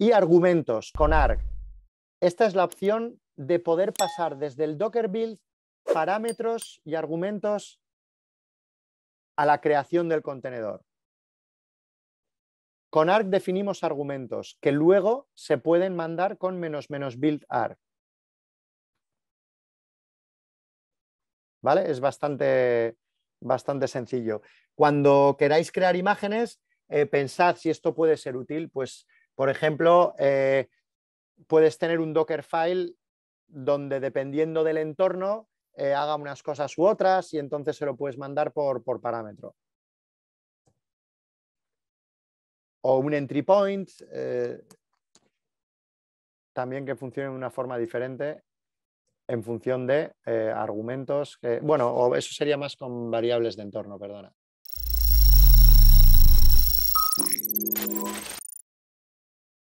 Y argumentos con ARG. Esta es la opción de poder pasar desde el Docker build parámetros y argumentos a la creación del contenedor. Con ARC definimos argumentos que luego se pueden mandar con menos menos build ARC. ¿Vale? Es bastante, bastante sencillo. Cuando queráis crear imágenes, eh, pensad si esto puede ser útil. Pues por ejemplo, eh, puedes tener un Dockerfile donde dependiendo del entorno eh, haga unas cosas u otras y entonces se lo puedes mandar por, parámetro. O un entry point, eh, también que funcione de una forma diferente en función de argumentos. bueno, o eso sería más con variables de entorno, perdona.